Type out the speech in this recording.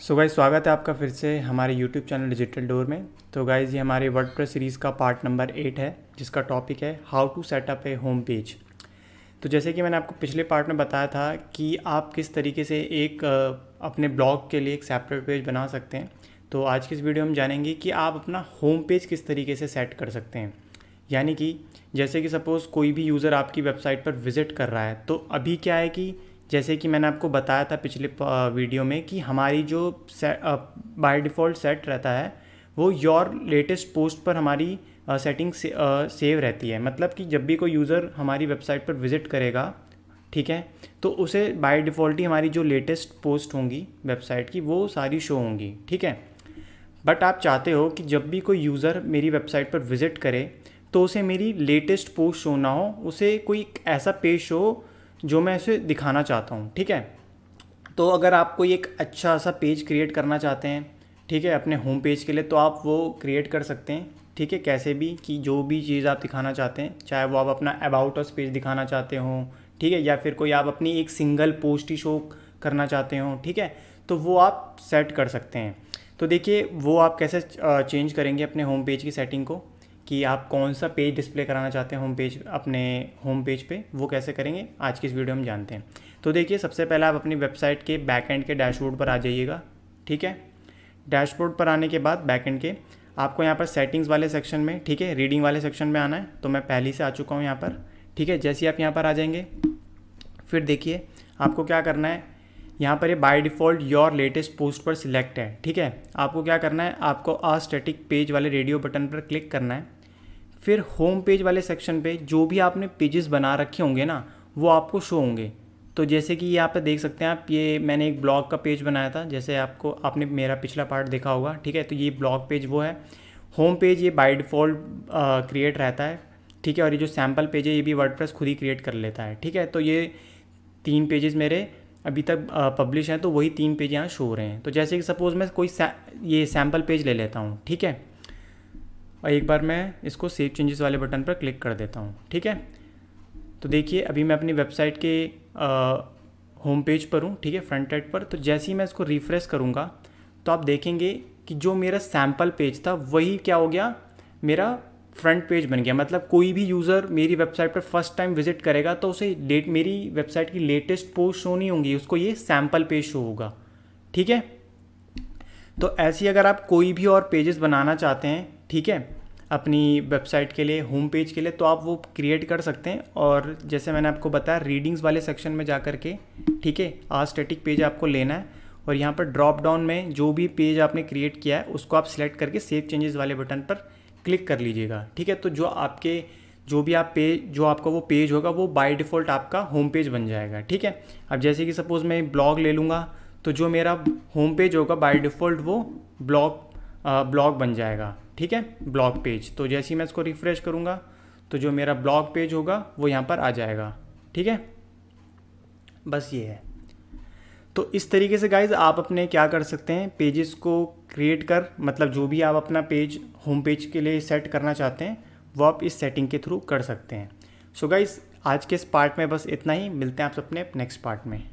so guys स्वागत है आपका फिर से हमारे यूट्यूब चैनल डिजिटल डोर में तो गाइज़ ये हमारे वर्ड सीरीज़ का पार्ट नंबर एट है जिसका टॉपिक है how to set up a home page तो जैसे कि मैंने आपको पिछले पार्ट में बताया था कि आप किस तरीके से एक अपने ब्लॉग के लिए एक सेपरेट पेज बना सकते हैं तो आज की इस वीडियो में जानेंगे कि आप अपना होम पेज किस तरीके से सेट कर सकते हैं यानी कि जैसे कि सपोज़ कोई भी यूज़र आपकी वेबसाइट पर विज़िट कर रहा है तो अभी क्या है कि जैसे कि मैंने आपको बताया था पिछले वीडियो में कि हमारी जो बाय डिफ़ॉल्ट सेट रहता है वो योर लेटेस्ट पोस्ट पर हमारी सेटिंग से, सेव रहती है मतलब कि जब भी कोई यूज़र हमारी वेबसाइट पर विज़िट करेगा ठीक है तो उसे बाय डिफ़ॉल्ट ही हमारी जो लेटेस्ट पोस्ट होंगी वेबसाइट की वो सारी शो होंगी ठीक है बट आप चाहते हो कि जब भी कोई यूज़र मेरी वेबसाइट पर विज़िट करे तो उसे मेरी लेटेस्ट पोस्ट शो ना हो उसे कोई ऐसा पेज शो जो मैं इसे दिखाना चाहता हूँ ठीक है तो अगर आप कोई एक अच्छा सा पेज क्रिएट करना चाहते हैं ठीक है अपने होम पेज के लिए तो आप वो क्रिएट कर सकते हैं ठीक है कैसे भी कि जो भी चीज़ आप दिखाना चाहते हैं चाहे वो आप अपना अबाउट अस पेज दिखाना चाहते हो ठीक है या फिर कोई आप अपनी एक सिंगल पोस्ट ही शो करना चाहते हो ठीक है तो वो आप सेट कर सकते हैं तो देखिए वो आप कैसे चेंज करेंगे अपने होम पेज की सेटिंग को कि आप कौन सा पेज डिस्प्ले कराना चाहते हैं होम पेज अपने होम पेज पे वो कैसे करेंगे आज की इस वीडियो में जानते हैं तो देखिए सबसे पहले आप अपनी वेबसाइट के बैक एंड के डैशबोर्ड पर आ जाइएगा ठीक है डैशबोर्ड पर आने के बाद एंड के आपको यहाँ पर सेटिंग्स वाले सेक्शन में ठीक है रीडिंग वाले सेक्शन में आना है तो मैं पहले से आ चुका हूँ यहाँ पर ठीक है जैसे आप यहाँ पर आ जाएंगे फिर देखिए आपको क्या करना है यहाँ पर ये by default your latest post पर सिलेक्ट है ठीक है आपको क्या करना है आपको अस्टैटिक पेज वाले रेडियो बटन पर क्लिक करना है फिर होम पेज वाले सेक्शन पे जो भी आपने पेजेस बना रखे होंगे ना वो आपको शो होंगे तो जैसे कि ये आप देख सकते हैं आप ये मैंने एक ब्लॉग का पेज बनाया था जैसे आपको आपने मेरा पिछला पार्ट देखा होगा ठीक है तो ये ब्लॉग पेज वो है होम पेज ये बाई डिफ़ॉल्ट क्रिएट रहता है ठीक है और ये जो सैम्पल पेज है ये भी वर्ड खुद ही क्रिएट कर लेता है ठीक है तो ये तीन पेजेस मेरे अभी तक पब्लिश हैं तो वही तीन पेज यहाँ शो हो रहे हैं तो जैसे कि सपोज़ मैं कोई सै, ये सैम्पल पेज ले लेता हूँ ठीक है और एक बार मैं इसको सेव चेंजेस वाले बटन पर क्लिक कर देता हूँ ठीक है तो देखिए अभी मैं अपनी वेबसाइट के होम पेज पर हूँ ठीक है फ्रंट एड पर तो जैसे ही मैं इसको रिफ़्रेश करूँगा तो आप देखेंगे कि जो मेरा सैम्पल पेज था वही क्या हो गया मेरा फ्रंट पेज बन गया मतलब कोई भी यूज़र मेरी वेबसाइट पर फर्स्ट टाइम विजिट करेगा तो उसे लेट मेरी वेबसाइट की लेटेस्ट पोस्ट शो नहीं होंगी उसको ये सैम्पल पेज शो होगा ठीक है तो ऐसी अगर आप कोई भी और पेजेस बनाना चाहते हैं ठीक है अपनी वेबसाइट के लिए होम पेज के लिए तो आप वो क्रिएट कर सकते हैं और जैसे मैंने आपको बताया रीडिंग्स वाले सेक्शन में जा कर के ठीक है आज स्टेटिक पेज आपको लेना है और यहाँ पर ड्रॉप डाउन में जो भी पेज आपने क्रिएट किया है उसको आप सिलेक्ट करके सेव चेंजेस वाले बटन पर क्लिक कर लीजिएगा ठीक है तो जो आपके जो भी आप पेज जो आपका वो पेज होगा वो बाय डिफ़ॉल्ट आपका होम पेज बन जाएगा ठीक है अब जैसे कि सपोज़ मैं ब्लॉग ले लूँगा तो जो मेरा होम पेज होगा बाय डिफ़ॉल्ट वो ब्लॉग ब्लॉग बन जाएगा ठीक है ब्लॉग पेज तो जैसे ही मैं इसको रिफ़्रेश करूँगा तो जो मेरा ब्लॉग पेज होगा वो यहाँ पर आ जाएगा ठीक है बस ये है तो इस तरीके से गाइज आप अपने क्या कर सकते हैं पेजेस को क्रिएट कर मतलब जो भी आप अपना पेज होम पेज के लिए सेट करना चाहते हैं वो आप इस सेटिंग के थ्रू कर सकते हैं सो so गाइज़ आज के इस पार्ट में बस इतना ही मिलते हैं आप अपने नेक्स्ट पार्ट में